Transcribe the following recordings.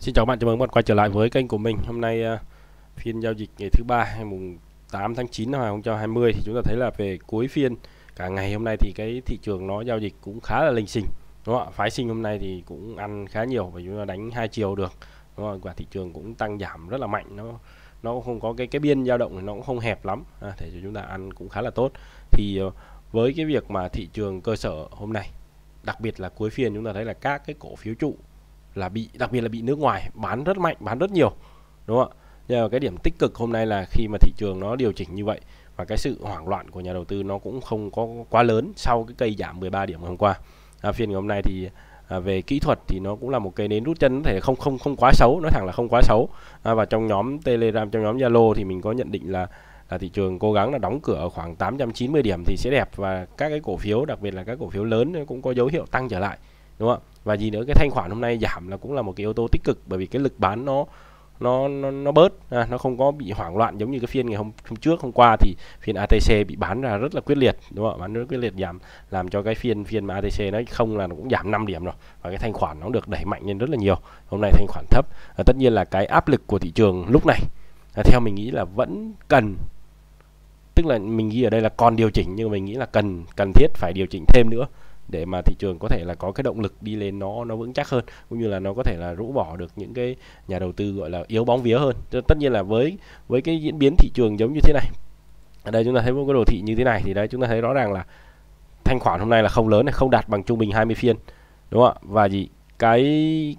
Xin chào các bạn, chào mừng các bạn quay trở lại với kênh của mình. Hôm nay à, phiên giao dịch ngày thứ ba ngày mùng 8 tháng 9 năm 2020 thì chúng ta thấy là về cuối phiên cả ngày hôm nay thì cái thị trường nó giao dịch cũng khá là linh sinh Đúng không ạ? Phái sinh hôm nay thì cũng ăn khá nhiều và chúng ta đánh hai chiều được. Đúng không? Và thị trường cũng tăng giảm rất là mạnh nó nó không có cái cái biên dao động thì nó cũng không hẹp lắm. À, để cho chúng ta ăn cũng khá là tốt. Thì ờ, với cái việc mà thị trường cơ sở hôm nay đặc biệt là cuối phiên chúng ta thấy là các cái cổ phiếu trụ là bị đặc biệt là bị nước ngoài bán rất mạnh bán rất nhiều đúng không ạ nhưng mà cái điểm tích cực hôm nay là khi mà thị trường nó điều chỉnh như vậy và cái sự hoảng loạn của nhà đầu tư nó cũng không có quá lớn sau cái cây giảm 13 điểm hôm qua à, phiên ngày hôm nay thì à, về kỹ thuật thì nó cũng là một cây nến rút chân thể không không không quá xấu nói thẳng là không quá xấu à, và trong nhóm telegram trong nhóm zalo thì mình có nhận định là là thị trường cố gắng là đóng cửa ở khoảng 890 điểm thì sẽ đẹp và các cái cổ phiếu đặc biệt là các cổ phiếu lớn cũng có dấu hiệu tăng trở lại đúng không ạ và gì nữa cái thanh khoản hôm nay giảm là cũng là một cái yếu tố tích cực bởi vì cái lực bán nó nó nó, nó bớt à, nó không có bị hoảng loạn giống như cái phiên ngày hôm, hôm trước hôm qua thì phiên ATC bị bán ra rất là quyết liệt đúng không ạ bán rất quyết liệt giảm làm cho cái phiên phiên mà ATC nó không là nó cũng giảm 5 điểm rồi và cái thanh khoản nó được đẩy mạnh lên rất là nhiều hôm nay thanh khoản thấp à, tất nhiên là cái áp lực của thị trường lúc này à, theo mình nghĩ là vẫn cần tức là mình ghi ở đây là còn điều chỉnh nhưng mình nghĩ là cần cần thiết phải điều chỉnh thêm nữa để mà thị trường có thể là có cái động lực đi lên nó nó vững chắc hơn cũng như là nó có thể là rũ bỏ được những cái nhà đầu tư gọi là yếu bóng vía hơn tất nhiên là với với cái diễn biến thị trường giống như thế này ở đây chúng ta thấy một cái đồ thị như thế này thì đấy chúng ta thấy rõ ràng là thanh khoản hôm nay là không lớn này không đạt bằng trung bình 20 phiên đúng không ạ và gì cái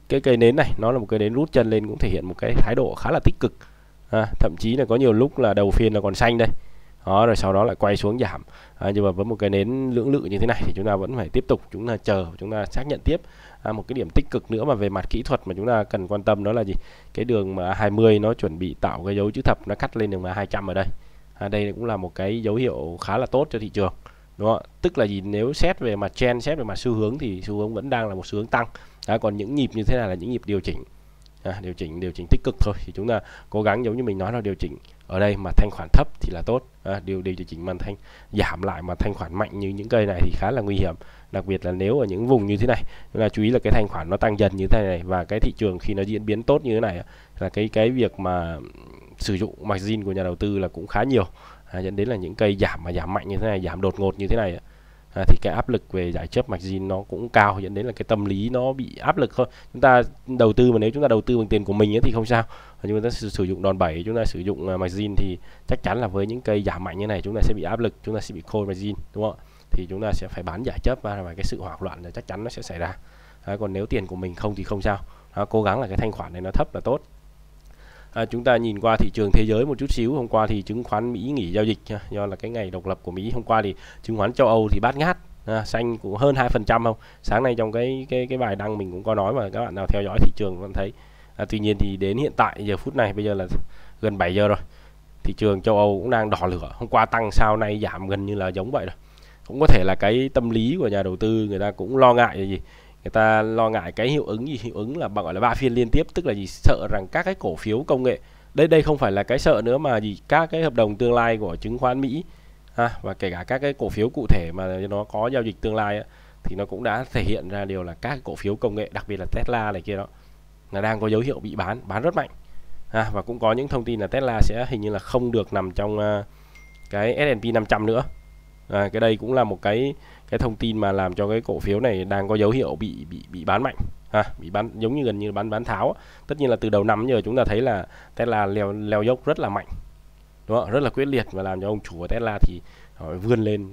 cái cây nến này nó là một cây nến rút chân lên cũng thể hiện một cái thái độ khá là tích cực à, thậm chí là có nhiều lúc là đầu phiên là còn xanh đây đó rồi sau đó lại quay xuống giảm à, nhưng mà với một cái nến lưỡng lự như thế này thì chúng ta vẫn phải tiếp tục chúng ta chờ chúng ta xác nhận tiếp à, một cái điểm tích cực nữa mà về mặt kỹ thuật mà chúng ta cần quan tâm đó là gì cái đường mà 20 nó chuẩn bị tạo cái dấu chữ thập nó cắt lên đường mà 200 ở đây à, đây cũng là một cái dấu hiệu khá là tốt cho thị trường đúng không? tức là gì nếu xét về mặt trend xét về mặt xu hướng thì xu hướng vẫn đang là một xu hướng tăng à, còn những nhịp như thế này là những nhịp điều chỉnh à, điều chỉnh điều chỉnh tích cực thôi thì chúng ta cố gắng giống như mình nói là điều chỉnh ở đây mà thanh khoản thấp thì là tốt à, điều điều chỉnh màn thanh giảm lại mà thanh khoản mạnh như những cây này thì khá là nguy hiểm đặc biệt là nếu ở những vùng như thế này là chú ý là cái thanh khoản nó tăng dần như thế này và cái thị trường khi nó diễn biến tốt như thế này là cái cái việc mà sử dụng margin của nhà đầu tư là cũng khá nhiều à, dẫn đến là những cây giảm mà giảm mạnh như thế này giảm đột ngột như thế này à, thì cái áp lực về giải chấp mạch margin nó cũng cao dẫn đến là cái tâm lý nó bị áp lực thôi chúng ta đầu tư mà nếu chúng ta đầu tư bằng tiền của mình ấy, thì không sao nhưng chúng ta sử, dụng đòn bẩy chúng ta sử dụng uh, à, margin thì chắc chắn là với những cây giảm mạnh như này chúng ta sẽ bị áp lực chúng ta sẽ bị call margin đúng không thì chúng ta sẽ phải bán giải chấp và, và cái sự hoảng loạn là chắc chắn nó sẽ xảy ra à, còn nếu tiền của mình không thì không sao à, cố gắng là cái thanh khoản này nó thấp là tốt À, chúng ta nhìn qua thị trường thế giới một chút xíu hôm qua thì chứng khoán Mỹ nghỉ giao dịch do là cái ngày độc lập của Mỹ hôm qua thì chứng khoán châu Âu thì bát ngát à, xanh cũng hơn 2% không sáng nay trong cái cái cái bài đăng mình cũng có nói mà các bạn nào theo dõi thị trường vẫn thấy à, tuy nhiên thì đến hiện tại giờ phút này bây giờ là gần 7 giờ rồi thị trường châu Âu cũng đang đỏ lửa hôm qua tăng sau nay giảm gần như là giống vậy rồi cũng có thể là cái tâm lý của nhà đầu tư người ta cũng lo ngại gì người ta lo ngại cái hiệu ứng gì hiệu ứng là gọi là ba phiên liên tiếp tức là gì sợ rằng các cái cổ phiếu công nghệ đây đây không phải là cái sợ nữa mà gì các cái hợp đồng tương lai của chứng khoán Mỹ ha, và kể cả các cái cổ phiếu cụ thể mà nó có giao dịch tương lai thì nó cũng đã thể hiện ra điều là các cổ phiếu công nghệ đặc biệt là Tesla này kia đó là đang có dấu hiệu bị bán bán rất mạnh ha, và cũng có những thông tin là Tesla sẽ hình như là không được nằm trong à, cái S&P 500 nữa à, cái đây cũng là một cái cái thông tin mà làm cho cái cổ phiếu này đang có dấu hiệu bị bị bị bán mạnh ha bị bán giống như gần như bán bán tháo tất nhiên là từ đầu năm giờ chúng ta thấy là Tesla leo leo dốc rất là mạnh đúng không? rất là quyết liệt và làm cho ông chủ của Tesla thì ờ, vươn lên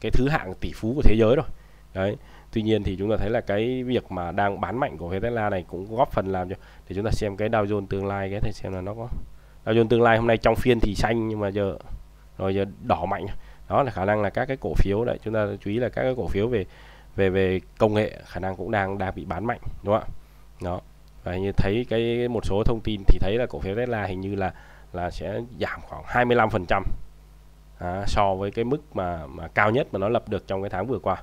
cái thứ hạng tỷ phú của thế giới rồi đấy tuy nhiên thì chúng ta thấy là cái việc mà đang bán mạnh của cái Tesla này cũng góp phần làm cho để chúng ta xem cái Dow Jones tương lai cái thì xem là nó có Dow Jones tương lai hôm nay trong phiên thì xanh nhưng mà giờ rồi giờ đỏ mạnh đó là khả năng là các cái cổ phiếu đấy chúng ta chú ý là các cái cổ phiếu về về về công nghệ khả năng cũng đang đang bị bán mạnh đúng không ạ đó và như thấy cái một số thông tin thì thấy là cổ phiếu Tesla hình như là là sẽ giảm khoảng 25 phần trăm à, so với cái mức mà mà cao nhất mà nó lập được trong cái tháng vừa qua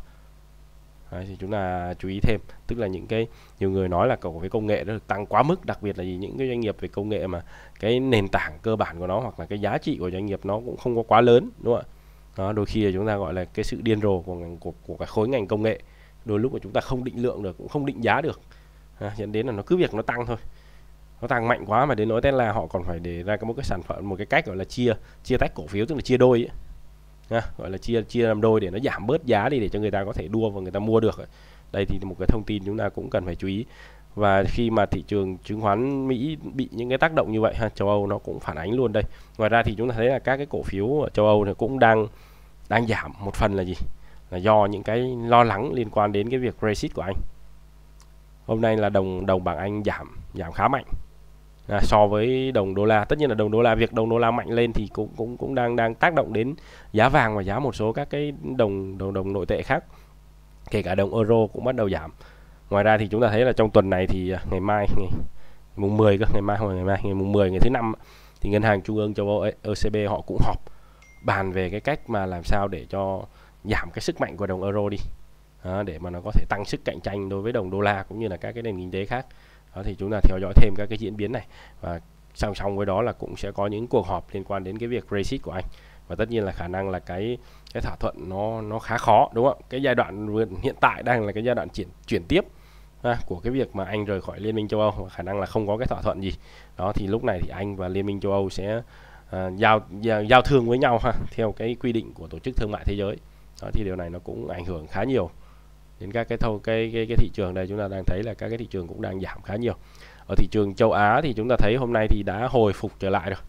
Đấy, thì chúng ta chú ý thêm tức là những cái nhiều người nói là cổ phiếu công nghệ nó được tăng quá mức đặc biệt là gì những cái doanh nghiệp về công nghệ mà cái nền tảng cơ bản của nó hoặc là cái giá trị của doanh nghiệp nó cũng không có quá lớn đúng không ạ đó đôi khi là chúng ta gọi là cái sự điên rồ của ngành của của cái khối ngành công nghệ đôi lúc mà chúng ta không định lượng được cũng không định giá được à, dẫn đến là nó cứ việc nó tăng thôi nó tăng mạnh quá mà đến nói là họ còn phải để ra cái một cái sản phẩm một cái cách gọi là chia chia tách cổ phiếu tức là chia đôi ấy. À, gọi là chia chia làm đôi để nó giảm bớt giá đi để cho người ta có thể đua và người ta mua được đây thì một cái thông tin chúng ta cũng cần phải chú ý và khi mà thị trường chứng khoán Mỹ bị những cái tác động như vậy ha, châu Âu nó cũng phản ánh luôn đây ngoài ra thì chúng ta thấy là các cái cổ phiếu ở châu Âu thì cũng đang đang giảm một phần là gì là do những cái lo lắng liên quan đến cái việc Brexit của Anh hôm nay là đồng đồng bảng Anh giảm giảm khá mạnh à, so với đồng đô la tất nhiên là đồng đô la việc đồng đô la mạnh lên thì cũng cũng cũng đang đang tác động đến giá vàng và giá một số các cái đồng đồng đồng nội tệ khác kể cả đồng euro cũng bắt đầu giảm ngoài ra thì chúng ta thấy là trong tuần này thì à, ngày mai ngày mùng 10 cơ ngày mai hoặc ngày mai ngày mùng 10 ngày thứ năm thì ngân hàng trung ương châu Âu ECB họ cũng họp bàn về cái cách mà làm sao để cho giảm cái sức mạnh của đồng euro đi đó, để mà nó có thể tăng sức cạnh tranh đối với đồng đô la cũng như là các cái nền kinh tế khác đó, thì chúng ta theo dõi thêm các cái diễn biến này và song song với đó là cũng sẽ có những cuộc họp liên quan đến cái việc Brexit của anh và tất nhiên là khả năng là cái cái thỏa thuận nó nó khá khó đúng không cái giai đoạn hiện tại đang là cái giai đoạn chuyển chuyển tiếp ha, của cái việc mà anh rời khỏi liên minh châu Âu và khả năng là không có cái thỏa thuận gì đó thì lúc này thì anh và liên minh châu Âu sẽ à, giao giao thương với nhau ha theo cái quy định của tổ chức thương mại thế giới đó thì điều này nó cũng ảnh hưởng khá nhiều đến các cái thâu cái cái cái thị trường đây chúng ta đang thấy là các cái thị trường cũng đang giảm khá nhiều ở thị trường châu Á thì chúng ta thấy hôm nay thì đã hồi phục trở lại rồi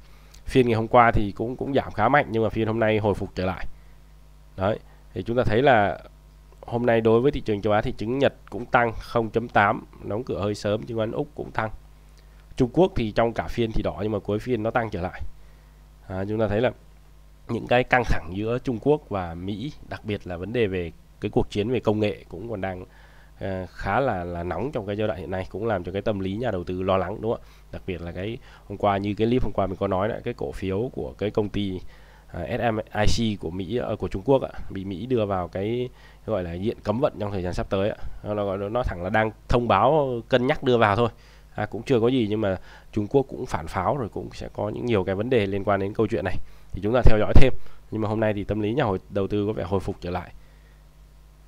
phiên ngày hôm qua thì cũng cũng giảm khá mạnh nhưng mà phiên hôm nay hồi phục trở lại đấy thì chúng ta thấy là hôm nay đối với thị trường châu Á thì chứng Nhật cũng tăng 0.8 đóng cửa hơi sớm chứng khoán Úc cũng tăng Trung Quốc thì trong cả phiên thì đỏ nhưng mà cuối phiên nó tăng trở lại à, chúng ta thấy là những cái căng thẳng giữa Trung Quốc và Mỹ đặc biệt là vấn đề về cái cuộc chiến về công nghệ cũng còn đang À, khá là là nóng trong cái giai đoạn hiện nay cũng làm cho cái tâm lý nhà đầu tư lo lắng đúng không ạ đặc biệt là cái hôm qua như cái clip hôm qua mình có nói là cái cổ phiếu của cái công ty à, SMIC của Mỹ à, của Trung Quốc ạ bị Mỹ đưa vào cái gọi là diện cấm vận trong thời gian sắp tới ạ nó, nó nó thẳng là đang thông báo cân nhắc đưa vào thôi à, cũng chưa có gì nhưng mà Trung Quốc cũng phản pháo rồi cũng sẽ có những nhiều cái vấn đề liên quan đến câu chuyện này thì chúng ta theo dõi thêm nhưng mà hôm nay thì tâm lý nhà hồi đầu tư có vẻ hồi phục trở lại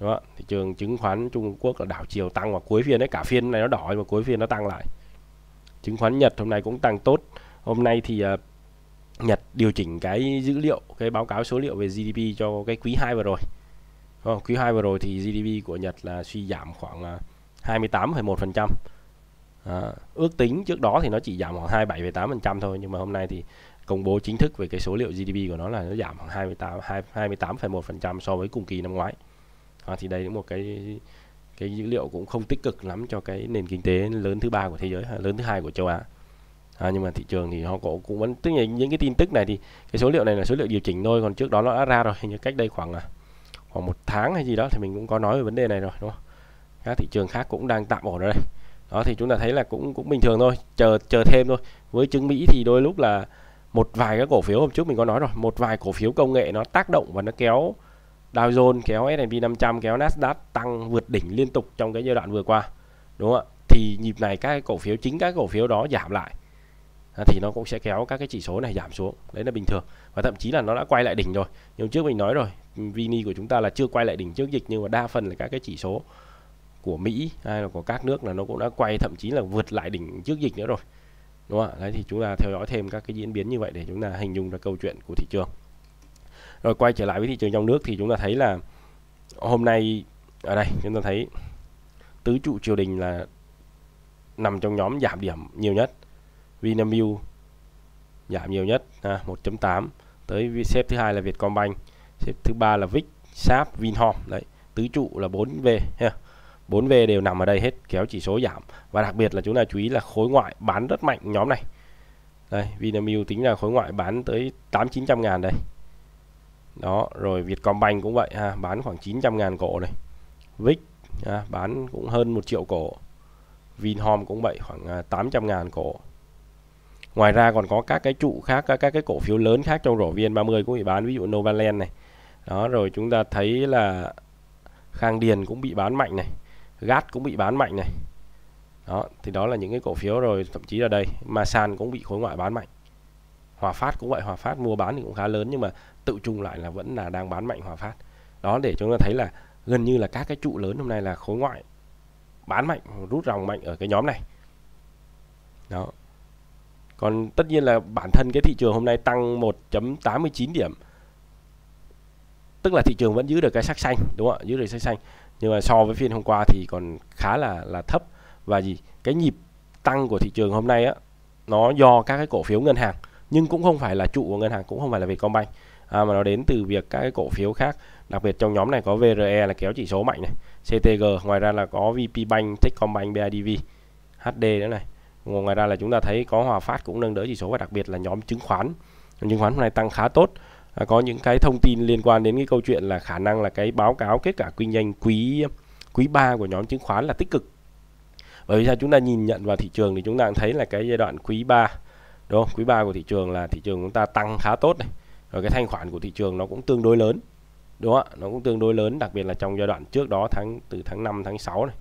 đó thị trường chứng khoán Trung Quốc là đảo chiều tăng vào cuối phiên đấy cả phiên này nó đỏ và cuối phiên nó tăng lại chứng khoán Nhật hôm nay cũng tăng tốt hôm nay thì uh, Nhật điều chỉnh cái dữ liệu cái báo cáo số liệu về GDP cho cái quý 2 vừa rồi không, quý 2 vừa rồi thì GDP của Nhật là suy giảm khoảng 28,1% à, À, ước tính trước đó thì nó chỉ giảm khoảng 27,8% thôi nhưng mà hôm nay thì công bố chính thức về cái số liệu GDP của nó là nó giảm khoảng 28 28,1% so với cùng kỳ năm ngoái. À, thì đây là một cái cái dữ liệu cũng không tích cực lắm cho cái nền kinh tế lớn thứ ba của thế giới, lớn thứ hai của châu Á. À, nhưng mà thị trường thì họ cũng cũng vẫn tức là những cái tin tức này thì cái số liệu này là số liệu điều chỉnh thôi còn trước đó nó đã ra rồi hình như cách đây khoảng à, khoảng một tháng hay gì đó thì mình cũng có nói về vấn đề này rồi đúng không? Các thị trường khác cũng đang tạm ổn ở đây đó thì chúng ta thấy là cũng cũng bình thường thôi chờ chờ thêm thôi với chứng Mỹ thì đôi lúc là một vài các cổ phiếu hôm trước mình có nói rồi một vài cổ phiếu công nghệ nó tác động và nó kéo Dow Jones kéo S&P 500 kéo Nasdaq tăng vượt đỉnh liên tục trong cái giai đoạn vừa qua đúng không ạ thì nhịp này các cái cổ phiếu chính các cổ phiếu đó giảm lại à, thì nó cũng sẽ kéo các cái chỉ số này giảm xuống đấy là bình thường và thậm chí là nó đã quay lại đỉnh rồi nhưng trước mình nói rồi vini của chúng ta là chưa quay lại đỉnh trước dịch nhưng mà đa phần là các cái chỉ số của Mỹ hay là của các nước là nó cũng đã quay thậm chí là vượt lại đỉnh trước dịch nữa rồi đúng không ạ đấy thì chúng ta theo dõi thêm các cái diễn biến như vậy để chúng ta hình dung ra câu chuyện của thị trường rồi quay trở lại với thị trường trong nước thì chúng ta thấy là hôm nay ở đây chúng ta thấy tứ trụ triều đình là nằm trong nhóm giảm điểm nhiều nhất Vinamilk giảm nhiều nhất à, 1.8 tới xếp thứ hai là Vietcombank xếp thứ ba là Vic Sap Vinhome đấy tứ trụ là 4V ha 4V đều nằm ở đây hết kéo chỉ số giảm và đặc biệt là chúng ta chú ý là khối ngoại bán rất mạnh nhóm này đây Vinamilk tính là khối ngoại bán tới 8 900 ngàn đây đó rồi Vietcombank cũng vậy ha bán khoảng 900 ngàn cổ này VIX ha, bán cũng hơn 1 triệu cổ Vinhome cũng vậy khoảng 800 à, ngàn cổ ngoài ra còn có các cái trụ khác các, các cái cổ phiếu lớn khác trong rổ VN30 cũng bị bán ví dụ Novaland này đó rồi chúng ta thấy là Khang Điền cũng bị bán mạnh này GAT cũng bị bán mạnh này đó thì đó là những cái cổ phiếu rồi thậm chí là đây mà sàn cũng bị khối ngoại bán mạnh Hòa Phát cũng vậy Hòa Phát mua bán thì cũng khá lớn nhưng mà tự chung lại là vẫn là đang bán mạnh Hòa Phát đó để chúng ta thấy là gần như là các cái trụ lớn hôm nay là khối ngoại bán mạnh rút ròng mạnh ở cái nhóm này đó còn tất nhiên là bản thân cái thị trường hôm nay tăng 1.89 điểm tức là thị trường vẫn giữ được cái sắc xanh đúng không ạ giữ được sắc xanh nhưng mà so với phiên hôm qua thì còn khá là là thấp và gì cái nhịp tăng của thị trường hôm nay á nó do các cái cổ phiếu ngân hàng nhưng cũng không phải là trụ của ngân hàng cũng không phải là Vietcombank à, mà nó đến từ việc các cái cổ phiếu khác đặc biệt trong nhóm này có VRE là kéo chỉ số mạnh này CTG ngoài ra là có VPBank Techcombank BIDV HD nữa này ngoài ra là chúng ta thấy có Hòa Phát cũng nâng đỡ chỉ số và đặc biệt là nhóm chứng khoán chứng khoán hôm nay tăng khá tốt À, có những cái thông tin liên quan đến cái câu chuyện là khả năng là cái báo cáo kết quả kinh doanh quý quý 3 của nhóm chứng khoán là tích cực bởi vì sao chúng ta nhìn nhận vào thị trường thì chúng ta cũng thấy là cái giai đoạn quý 3 đúng không quý 3 của thị trường là thị trường chúng ta tăng khá tốt này rồi cái thanh khoản của thị trường nó cũng tương đối lớn đúng không ạ nó cũng tương đối lớn đặc biệt là trong giai đoạn trước đó tháng từ tháng 5 tháng 6 này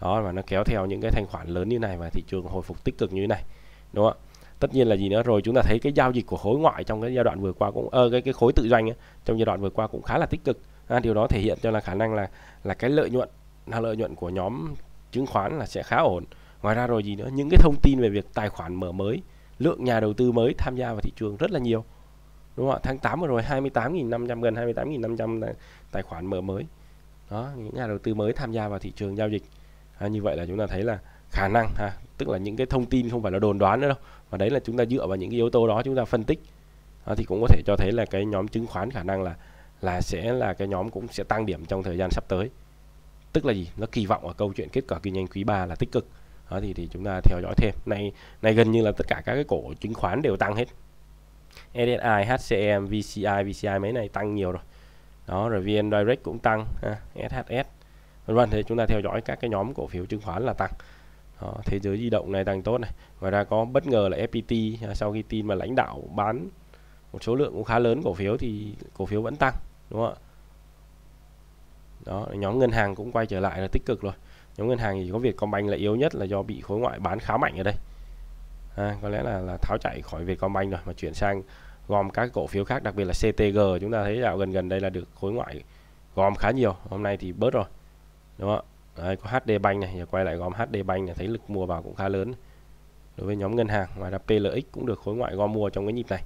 đó và nó kéo theo những cái thanh khoản lớn như này và thị trường hồi phục tích cực như thế này đúng không ạ tất nhiên là gì nữa rồi chúng ta thấy cái giao dịch của khối ngoại trong cái giai đoạn vừa qua cũng ờ cái cái khối tự doanh ấy, trong giai đoạn vừa qua cũng khá là tích cực à, điều đó thể hiện cho là khả năng là là cái lợi nhuận là lợi nhuận của nhóm chứng khoán là sẽ khá ổn ngoài ra rồi gì nữa những cái thông tin về việc tài khoản mở mới lượng nhà đầu tư mới tham gia vào thị trường rất là nhiều đúng không ạ tháng 8 vừa rồi 28.500 gần 28.500 tài khoản mở mới đó những nhà đầu tư mới tham gia vào thị trường giao dịch à, như vậy là chúng ta thấy là khả năng ha tức là những cái thông tin không phải là đồn đoán nữa đâu và đấy là chúng ta dựa vào những cái yếu tố đó chúng ta phân tích đó, thì cũng có thể cho thấy là cái nhóm chứng khoán khả năng là là sẽ là cái nhóm cũng sẽ tăng điểm trong thời gian sắp tới tức là gì nó kỳ vọng ở câu chuyện kết quả kinh doanh quý 3 là tích cực đó, thì thì chúng ta theo dõi thêm này này gần như là tất cả các cái cổ chứng khoán đều tăng hết SSI, HCM, VCI, VCI mấy này tăng nhiều rồi đó rồi VN Direct cũng tăng ha, SHS vân vân thì chúng ta theo dõi các cái nhóm cổ phiếu chứng khoán là tăng đó, ờ, thế giới di động này tăng tốt này ngoài ra có bất ngờ là FPT à, sau khi tin mà lãnh đạo bán một số lượng cũng khá lớn cổ phiếu thì cổ phiếu vẫn tăng đúng không ạ đó nhóm ngân hàng cũng quay trở lại là tích cực rồi nhóm ngân hàng thì có Vietcombank là yếu nhất là do bị khối ngoại bán khá mạnh ở đây à, có lẽ là là tháo chạy khỏi Vietcombank rồi mà chuyển sang gom các cổ phiếu khác đặc biệt là CTG chúng ta thấy dạo gần gần đây là được khối ngoại gom khá nhiều hôm nay thì bớt rồi đúng không ạ Đấy, có HD Bank này giờ quay lại gom HD Bank này thấy lực mua vào cũng khá lớn đối với nhóm ngân hàng ngoài ra PLX cũng được khối ngoại gom mua trong cái nhịp này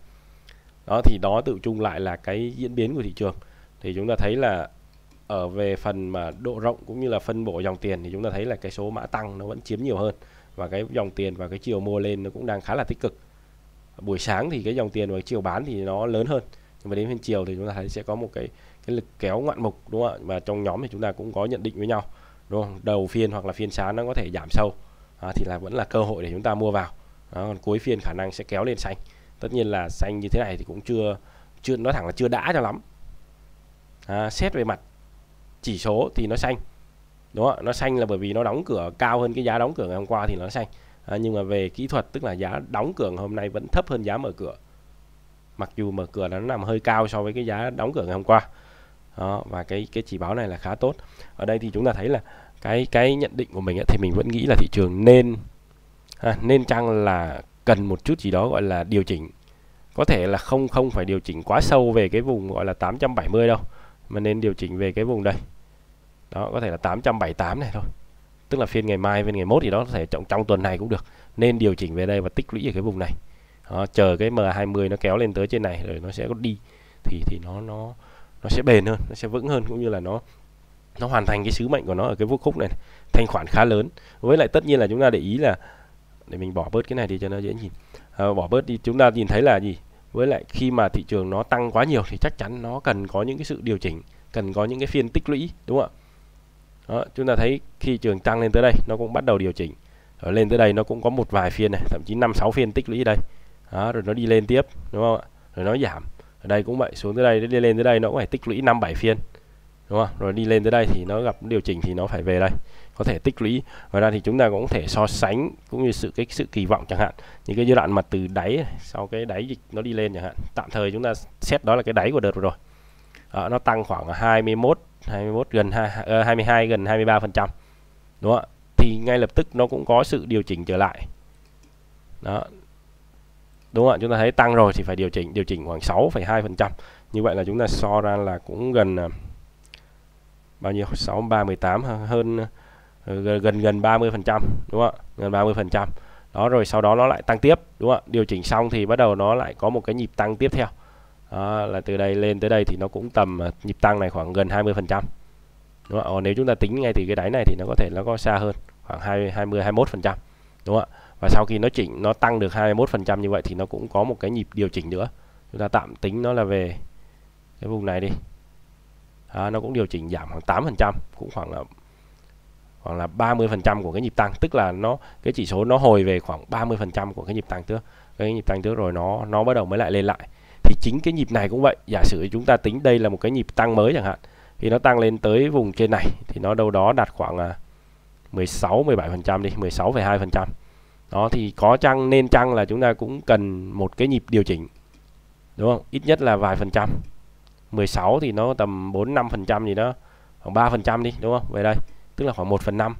đó thì đó tự chung lại là cái diễn biến của thị trường thì chúng ta thấy là ở về phần mà độ rộng cũng như là phân bổ dòng tiền thì chúng ta thấy là cái số mã tăng nó vẫn chiếm nhiều hơn và cái dòng tiền và cái chiều mua lên nó cũng đang khá là tích cực buổi sáng thì cái dòng tiền và chiều bán thì nó lớn hơn nhưng mà đến phiên chiều thì chúng ta thấy sẽ có một cái cái lực kéo ngoạn mục đúng không ạ và trong nhóm thì chúng ta cũng có nhận định với nhau đúng không đầu phiên hoặc là phiên sáng nó có thể giảm sâu à, thì là vẫn là cơ hội để chúng ta mua vào đó, còn cuối phiên khả năng sẽ kéo lên xanh tất nhiên là xanh như thế này thì cũng chưa chưa nói thẳng là chưa đã cho lắm à, xét về mặt chỉ số thì nó xanh đúng không? nó xanh là bởi vì nó đóng cửa cao hơn cái giá đóng cửa ngày hôm qua thì nó xanh à, nhưng mà về kỹ thuật tức là giá đóng cửa hôm nay vẫn thấp hơn giá mở cửa mặc dù mở cửa nó nằm hơi cao so với cái giá đóng cửa ngày hôm qua đó, và cái cái chỉ báo này là khá tốt ở đây thì chúng ta thấy là cái cái nhận định của mình ấy, thì mình vẫn nghĩ là thị trường nên à, nên chăng là cần một chút gì đó gọi là điều chỉnh có thể là không không phải điều chỉnh quá sâu về cái vùng gọi là 870 đâu mà nên điều chỉnh về cái vùng đây đó có thể là 878 này thôi tức là phiên ngày mai phiên ngày mốt thì đó có thể trong trong tuần này cũng được nên điều chỉnh về đây và tích lũy ở cái vùng này đó, chờ cái M20 nó kéo lên tới trên này rồi nó sẽ có đi thì thì nó nó nó sẽ bền hơn nó sẽ vững hơn cũng như là nó nó hoàn thành cái sứ mệnh của nó ở cái vô khúc này, này thanh khoản khá lớn với lại tất nhiên là chúng ta để ý là để mình bỏ bớt cái này thì cho nó dễ nhìn à, bỏ bớt đi chúng ta nhìn thấy là gì với lại khi mà thị trường nó tăng quá nhiều thì chắc chắn nó cần có những cái sự điều chỉnh cần có những cái phiên tích lũy đúng không ạ chúng ta thấy khi trường tăng lên tới đây nó cũng bắt đầu điều chỉnh ở lên tới đây nó cũng có một vài phiên này thậm chí năm sáu phiên tích lũy đây đó, rồi nó đi lên tiếp đúng không ạ rồi nó giảm ở đây cũng vậy xuống tới đây đi lên tới đây nó cũng phải tích lũy 5 7 phiên đúng không rồi đi lên tới đây thì nó gặp điều chỉnh thì nó phải về đây có thể tích lũy ngoài ra thì chúng ta cũng có thể so sánh cũng như sự cái sự kỳ vọng chẳng hạn những cái giai đoạn mà từ đáy sau cái đáy dịch nó đi lên chẳng hạn tạm thời chúng ta xét đó là cái đáy của đợt rồi à, nó tăng khoảng 21 21 gần 2, 22 ờ, gần 23 phần trăm đúng không ạ thì ngay lập tức nó cũng có sự điều chỉnh trở lại đó đúng không ạ chúng ta thấy tăng rồi thì phải điều chỉnh điều chỉnh khoảng 6,2 phần trăm như vậy là chúng ta so ra là cũng gần à, bao nhiêu 63 18 hơn ờ, gần gần 30 phần trăm đúng không ạ gần 30 phần trăm đó rồi sau đó nó lại tăng tiếp đúng không ạ điều chỉnh xong thì bắt đầu nó lại có một cái nhịp tăng tiếp theo đó, là từ đây lên tới đây thì nó cũng tầm à, nhịp tăng này khoảng gần 20 phần trăm đúng không ạ nếu chúng ta tính ngay thì cái đáy này thì nó có thể nó có xa hơn khoảng 20 20 21 phần trăm đúng không ạ và sau khi nó chỉnh nó tăng được 21% như vậy thì nó cũng có một cái nhịp điều chỉnh nữa chúng ta tạm tính nó là về cái vùng này đi à, nó cũng điều chỉnh giảm khoảng 8% cũng khoảng là khoảng là 30% của cái nhịp tăng tức là nó cái chỉ số nó hồi về khoảng 30% của cái nhịp tăng trước cái nhịp tăng trước rồi nó nó bắt đầu mới lại lên lại thì chính cái nhịp này cũng vậy giả sử chúng ta tính đây là một cái nhịp tăng mới chẳng hạn thì nó tăng lên tới vùng trên này thì nó đâu đó đạt khoảng 16 17% đi 16,2% đó thì có chăng nên chăng là chúng ta cũng cần một cái nhịp điều chỉnh đúng không ít nhất là vài phần trăm 16 thì nó tầm 4 5 phần trăm gì đó khoảng 3 phần trăm đi đúng không về đây tức là khoảng 1 phần 5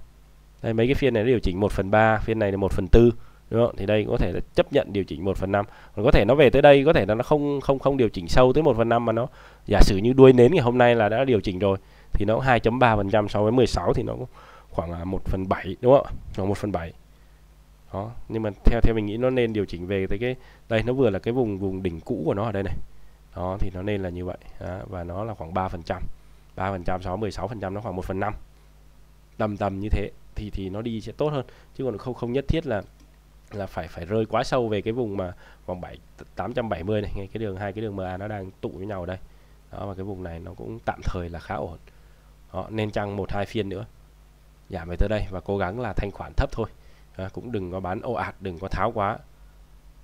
đây mấy cái phiên này nó điều chỉnh 1 phần 3 phiên này là 1 phần 4 đúng không thì đây có thể là chấp nhận điều chỉnh 1 phần 5 còn có thể nó về tới đây có thể là nó không không không điều chỉnh sâu tới 1 phần 5 mà nó giả sử như đuôi nến ngày hôm nay là đã điều chỉnh rồi thì nó 2.3 phần trăm so với 16 thì nó khoảng 1 phần 7 đúng không khoảng 1 phần 7 đó nhưng mà theo theo mình nghĩ nó nên điều chỉnh về tới cái đây nó vừa là cái vùng vùng đỉnh cũ của nó ở đây này đó thì nó nên là như vậy đó, và nó là khoảng 3 phần trăm 3 phần trăm 6 16 phần trăm nó khoảng 1 phần 5 tầm tầm như thế thì thì nó đi sẽ tốt hơn chứ còn không không nhất thiết là là phải phải rơi quá sâu về cái vùng mà vòng 7 870 này ngay cái đường hai cái đường MA nó đang tụ với nhau ở đây đó và cái vùng này nó cũng tạm thời là khá ổn đó, nên chăng một hai phiên nữa giảm về tới đây và cố gắng là thanh khoản thấp thôi à, cũng đừng có bán ồ ạt đừng có tháo quá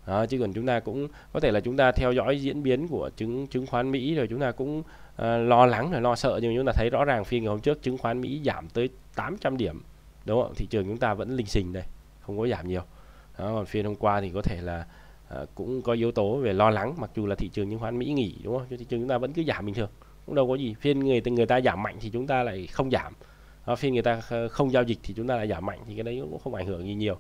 à, chứ còn chúng ta cũng có thể là chúng ta theo dõi diễn biến của chứng chứng khoán Mỹ rồi chúng ta cũng à, lo lắng rồi lo sợ nhưng chúng ta thấy rõ ràng phiên ngày hôm trước chứng khoán Mỹ giảm tới 800 điểm đúng không thị trường chúng ta vẫn linh sình đây không có giảm nhiều à, còn phiên hôm qua thì có thể là à, cũng có yếu tố về lo lắng mặc dù là thị trường chứng khoán Mỹ nghỉ đúng không thị trường chúng ta vẫn cứ giảm bình thường cũng đâu có gì phiên người người ta giảm mạnh thì chúng ta lại không giảm đó, phiên người ta không giao dịch thì chúng ta lại giảm mạnh thì cái đấy cũng không ảnh hưởng gì nhiều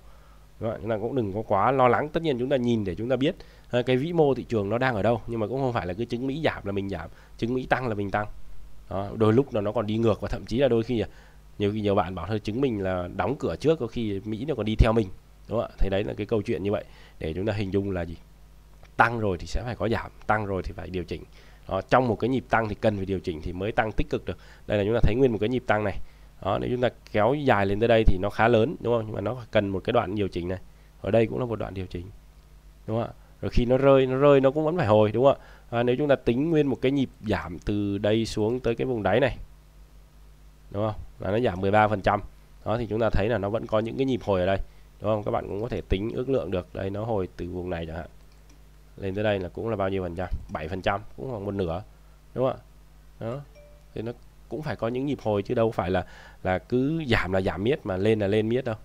Đúng không? chúng ta cũng đừng có quá lo lắng tất nhiên chúng ta nhìn để chúng ta biết ờ, cái vĩ mô thị trường nó đang ở đâu nhưng mà cũng không phải là cứ chứng mỹ giảm là mình giảm chứng mỹ tăng là mình tăng đó, đôi lúc nó còn đi ngược và thậm chí là đôi khi nhiều khi nhiều bạn bảo thôi chứng mình là đóng cửa trước có khi mỹ nó còn đi theo mình đúng không ạ thấy đấy là cái câu chuyện như vậy để chúng ta hình dung là gì tăng rồi thì sẽ phải có giảm tăng rồi thì phải điều chỉnh đó, trong một cái nhịp tăng thì cần phải điều chỉnh thì mới tăng tích cực được đây là chúng ta thấy nguyên một cái nhịp tăng này đó nếu chúng ta kéo dài lên tới đây thì nó khá lớn đúng không nhưng mà nó cần một cái đoạn điều chỉnh này ở đây cũng là một đoạn điều chỉnh đúng không ạ rồi khi nó rơi nó rơi nó cũng vẫn phải hồi đúng không ạ à, nếu chúng ta tính nguyên một cái nhịp giảm từ đây xuống tới cái vùng đáy này đúng không là nó giảm 13 phần trăm đó thì chúng ta thấy là nó vẫn có những cái nhịp hồi ở đây đúng không các bạn cũng có thể tính ước lượng được đây nó hồi từ vùng này chẳng hạn lên tới đây là cũng là bao nhiêu phần trăm 7 phần trăm cũng khoảng một nửa đúng không ạ đó thì nó cũng phải có những nhịp hồi chứ đâu phải là là cứ giảm là giảm miết mà lên là lên miết đâu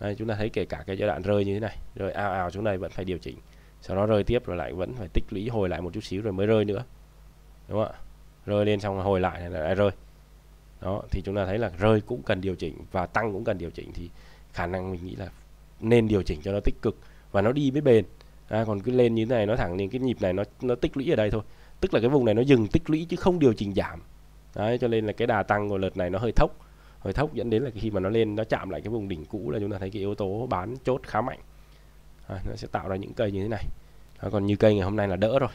đây, chúng ta thấy kể cả cái giai đoạn rơi như thế này rồi ao ào xuống này vẫn phải điều chỉnh sau đó rơi tiếp rồi lại vẫn phải tích lũy hồi lại một chút xíu rồi mới rơi nữa đúng không ạ rơi lên xong hồi lại là lại rơi đó thì chúng ta thấy là rơi cũng cần điều chỉnh và tăng cũng cần điều chỉnh thì khả năng mình nghĩ là nên điều chỉnh cho nó tích cực và nó đi với bền à, còn cứ lên như thế này nó thẳng lên cái nhịp này nó nó tích lũy ở đây thôi tức là cái vùng này nó dừng tích lũy chứ không điều chỉnh giảm đấy cho nên là cái đà tăng của lượt này nó hơi thốc hơi thốc dẫn đến là khi mà nó lên nó chạm lại cái vùng đỉnh cũ là chúng ta thấy cái yếu tố bán chốt khá mạnh à, nó sẽ tạo ra những cây như thế này à, còn như cây ngày hôm nay là đỡ rồi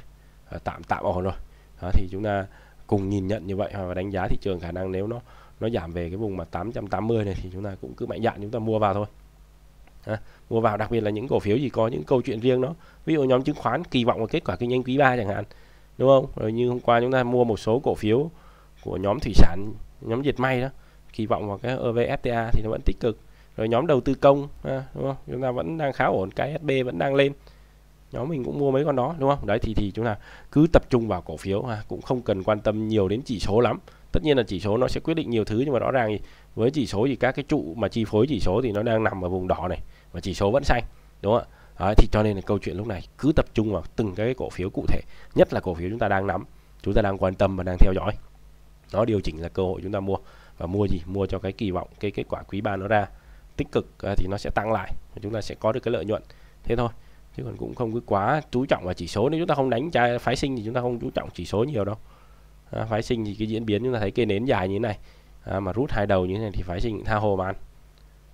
à, tạm tạm ổn rồi à, thì chúng ta cùng nhìn nhận như vậy và đánh giá thị trường khả năng nếu nó nó giảm về cái vùng mà 880 này thì chúng ta cũng cứ mạnh dạn chúng ta mua vào thôi à, mua vào đặc biệt là những cổ phiếu gì có những câu chuyện riêng nó ví dụ nhóm chứng khoán kỳ vọng vào kết quả kinh doanh quý 3 chẳng hạn đúng không rồi như hôm qua chúng ta mua một số cổ phiếu của nhóm thủy sản nhóm diệt may đó kỳ vọng vào cái EVFTA thì nó vẫn tích cực rồi nhóm đầu tư công à, đúng không chúng ta vẫn đang khá ổn ksb vẫn đang lên nhóm mình cũng mua mấy con đó đúng không đấy thì thì chúng ta cứ tập trung vào cổ phiếu ha cũng không cần quan tâm nhiều đến chỉ số lắm tất nhiên là chỉ số nó sẽ quyết định nhiều thứ nhưng mà rõ ràng thì với chỉ số thì các cái trụ mà chi phối chỉ số thì nó đang nằm ở vùng đỏ này và chỉ số vẫn xanh đúng không ạ đấy, thì cho nên là câu chuyện lúc này cứ tập trung vào từng cái cổ phiếu cụ thể nhất là cổ phiếu chúng ta đang nắm chúng ta đang quan tâm và đang theo dõi nó điều chỉnh là cơ hội chúng ta mua và mua gì mua cho cái kỳ vọng cái kết quả quý ba nó ra tích cực à, thì nó sẽ tăng lại và chúng ta sẽ có được cái lợi nhuận thế thôi chứ còn cũng không cứ quá chú trọng vào chỉ số nếu chúng ta không đánh trái phái sinh thì chúng ta không chú trọng chỉ số nhiều đâu à, phái sinh thì cái diễn biến chúng ta thấy cây nến dài như thế này à, mà rút hai đầu như thế này thì phái sinh tha hồ mà ăn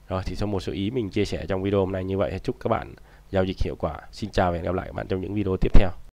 rồi thì trong một số ý mình chia sẻ trong video hôm nay như vậy chúc các bạn giao dịch hiệu quả xin chào và hẹn gặp lại các bạn trong những video tiếp theo